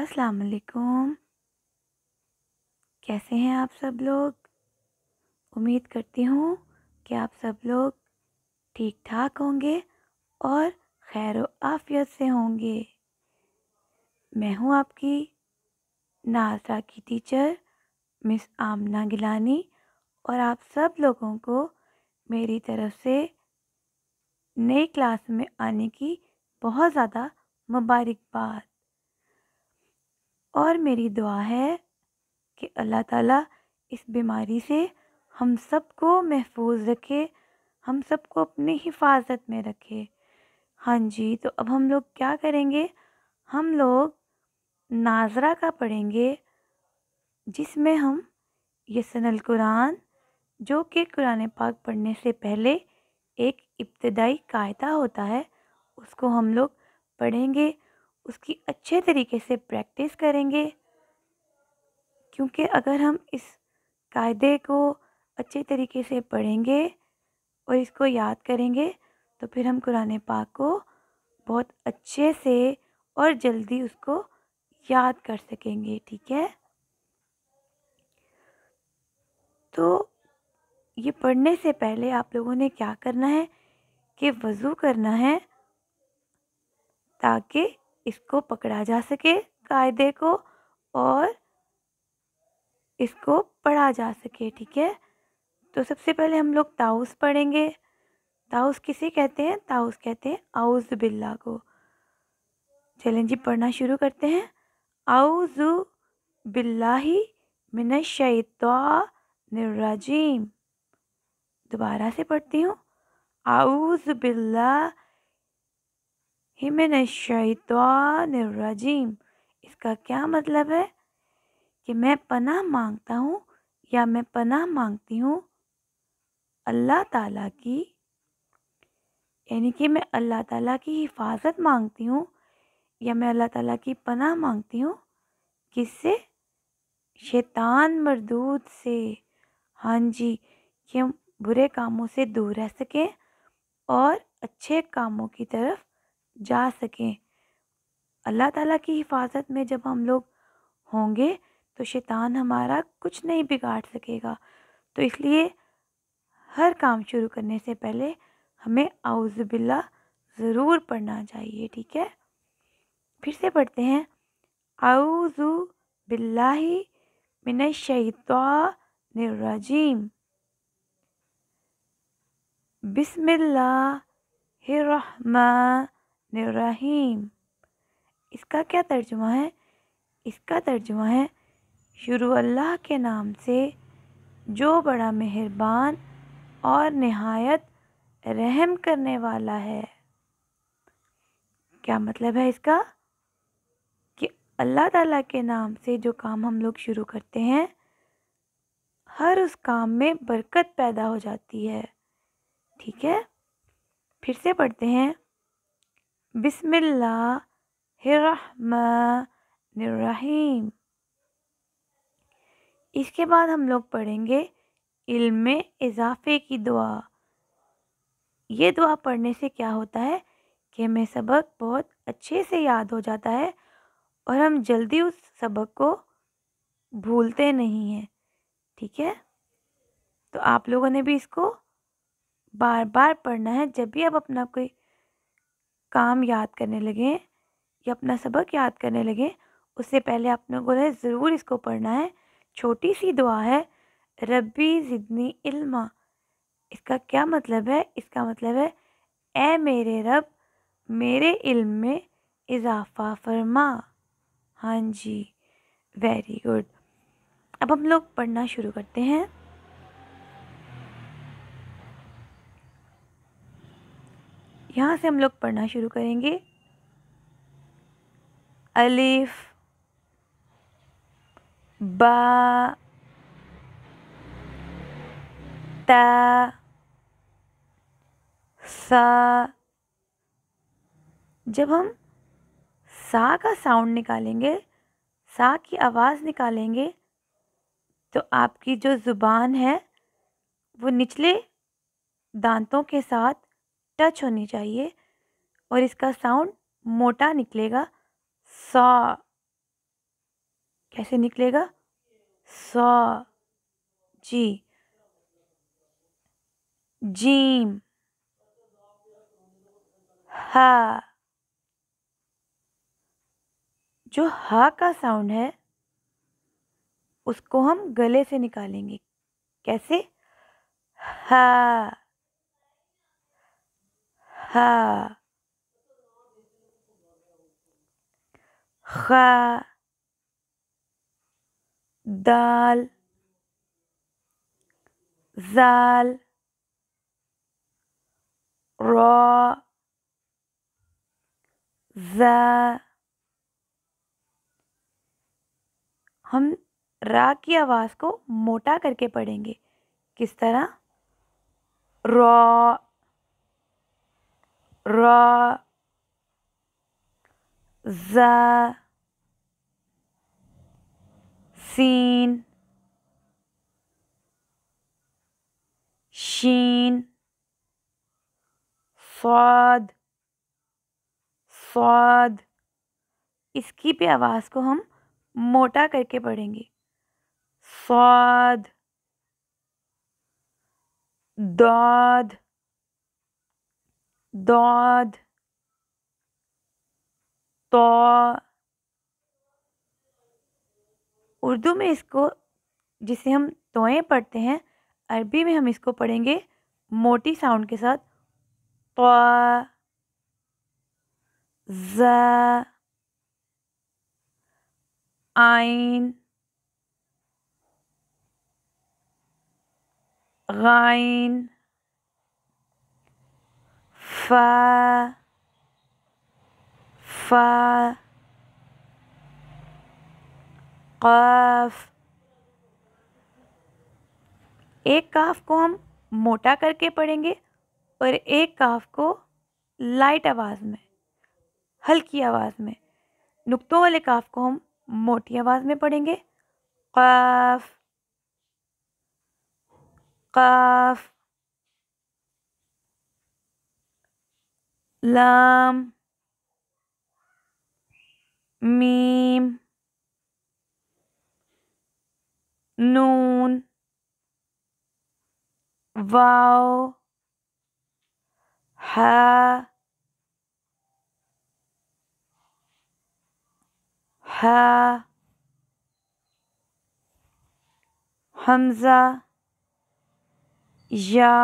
अस्सलाम वालेकुम कैसे हैं आप सब लोग उम्मीद करती हूँ कि आप सब लोग ठीक ठाक होंगे और खैर आफियत से होंगे मैं हूँ आपकी नाजरा की टीचर मिस आमना गिलानी और आप सब लोगों को मेरी तरफ से नई क्लास में आने की बहुत ज़्यादा मुबारकबाद और मेरी दुआ है कि अल्लाह ताला इस बीमारी से हम सब को महफूज रखे हम सब को अपनी हिफाजत में रखे हाँ जी तो अब हम लोग क्या करेंगे हम लोग नाजरा का पढ़ेंगे जिसमें हम यसनल कुरान जो कि कुरान पाक पढ़ने से पहले एक इब्तदाई कायदा होता है उसको हम लोग पढ़ेंगे उसकी अच्छे तरीके से प्रैक्टिस करेंगे क्योंकि अगर हम इस कायदे को अच्छे तरीके से पढ़ेंगे और इसको याद करेंगे तो फिर हम कुरान पाक को बहुत अच्छे से और जल्दी उसको याद कर सकेंगे ठीक है तो ये पढ़ने से पहले आप लोगों ने क्या करना है कि वज़ू करना है ताकि इसको पकड़ा जा सके कायदे को और इसको पढ़ा जा सके ठीक है तो सबसे पहले हम लोग ताउस पढ़ेंगे ताउस किसे कहते हैं ताउस कहते हैं आउज बिल्ला को चलें जी पढ़ना शुरू करते हैं आउजु ही मिन शैतवाजीम दोबारा से पढ़ती हूँ आउज बिल्ला शाहीम इसका क्या मतलब है कि मैं पनाह मांगता हूँ या मैं पनाह मांगती हूँ अल्लाह ताला की यानी कि मैं अल्लाह ताला की हिफाजत मांगती हूँ या मैं अल्लाह ताला की पनाह मांगती हूँ किससे शैतान मरदूद से हाँ जी कि हम बुरे कामों से दूर रह सकें और अच्छे कामों की तरफ जा सकें अल्लाह ताला की हिफाजत में जब हम लोग होंगे तो शैतान हमारा कुछ नहीं बिगाड़ सकेगा तो इसलिए हर काम शुरू करने से पहले हमें आउज़बिल्ला ज़रूर पढ़ना चाहिए ठीक है फिर से पढ़ते हैं आउज़ु बिल्लाही मिन शैतवाजीम बिस्मिल्लाह रहीम इसका क्या तर्जुमा है इसका तर्जुमा है शुरू अल्लाह के नाम से जो बड़ा मेहरबान और नहायत रहम करने वाला है क्या मतलब है इसका कि अल्लाह ताला के नाम से जो काम हम लोग शुरू करते हैं हर उस काम में बरकत पैदा हो जाती है ठीक है फिर से पढ़ते हैं बिसमीम इसके बाद हम लोग पढ़ेंगे इल्म में इजाफे की दुआ ये दुआ पढ़ने से क्या होता है कि हमें सबक बहुत अच्छे से याद हो जाता है और हम जल्दी उस सबक को भूलते नहीं हैं ठीक है तो आप लोगों ने भी इसको बार बार पढ़ना है जब भी आप अपना कोई काम याद करने लगें या अपना सबक याद करने लगें उससे पहले आप लोगों ने ज़रूर इसको पढ़ना है छोटी सी दुआ है रब्बी ज़िदनी इल्मा इसका क्या मतलब है इसका मतलब है ए मेरे रब मेरे इल्म में इजाफा फरमा हाँ जी वेरी गुड अब हम लोग पढ़ना शुरू करते हैं यहाँ से हम लोग पढ़ना शुरू करेंगे अलिफ बा ता सा जब हम सा का साउंड निकालेंगे सा की आवाज़ निकालेंगे तो आपकी जो ज़ुबान है वो निचले दांतों के साथ टच होनी चाहिए और इसका साउंड मोटा निकलेगा सौ कैसे निकलेगा सौ जी जीम हा जो हा का साउंड है उसको हम गले से निकालेंगे कैसे हा ха खा दाल зал रॉ за हम रा की आवाज़ को मोटा करके पढ़ेंगे किस तरह रॉ ra za seen sheen स्वाद स्वाद इसकी भी आवाज़ को हम मोटा करके पढ़ेंगे स्वाद दाद दौद तो उर्दू में इसको जिसे हम तोएँ पढ़ते हैं अरबी में हम इसको पढ़ेंगे मोटी साउंड के साथ तो आइन गाइन fa fa qaf एक काफ को हम मोटा करके पढ़ेंगे और एक काफ को लाइट आवाज़ में हल्की आवाज़ में नुक्तों वाले काफ को हम मोटी आवाज़ में पढ़ेंगे काफ काफ لام ميم نون واو ها ها حمزة يا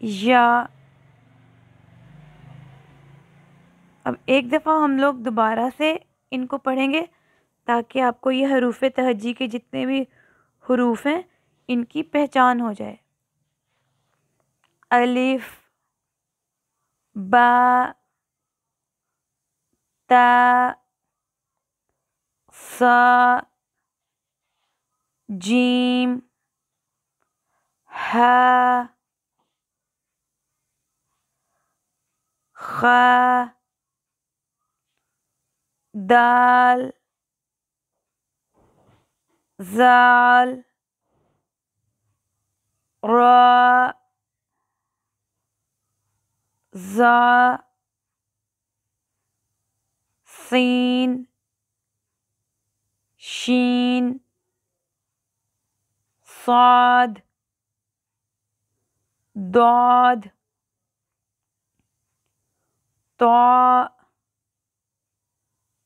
يا अब एक दफ़ा हम लोग दोबारा से इनको पढ़ेंगे ताकि आपको ये हरूफ तहजी के जितने भी हरूफ हैं इनकी पहचान हो जाए अलिफ बा ता सा जीम हा खा دال زال را زا سين شين صاد ضاد طاء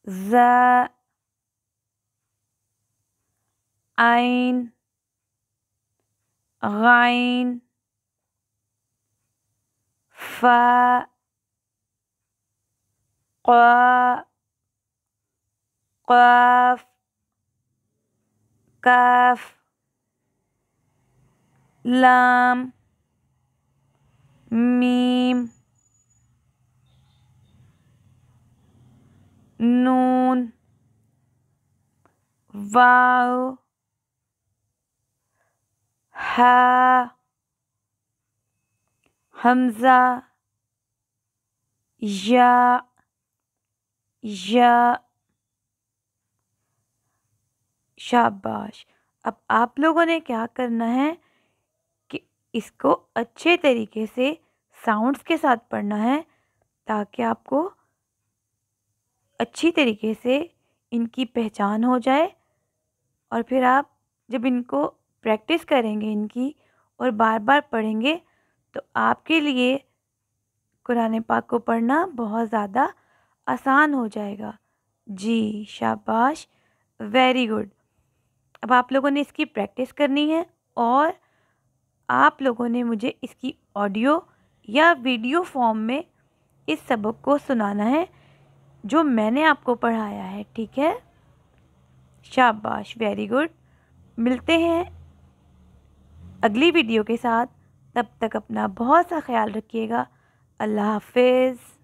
ذا ein rein fa qa qaf kaf lam mi vowel ha Hamza या ya शाबाश अब आप लोगों ने क्या करना है कि इसको अच्छे तरीके से साउंड्स के साथ पढ़ना है ताकि आपको अच्छी तरीके से इनकी पहचान हो जाए और फिर आप जब इनको प्रैक्टिस करेंगे इनकी और बार बार पढ़ेंगे तो आपके लिए कुरान पाक को पढ़ना बहुत ज़्यादा आसान हो जाएगा जी शाबाश वेरी गुड अब आप लोगों ने इसकी प्रैक्टिस करनी है और आप लोगों ने मुझे इसकी ऑडियो या वीडियो फॉर्म में इस सबक को सुनाना है जो मैंने आपको पढ़ाया है ठीक है शाबाश वेरी गुड मिलते हैं अगली वीडियो के साथ तब तक अपना बहुत सा ख्याल रखिएगा अल्लाह हाफिज़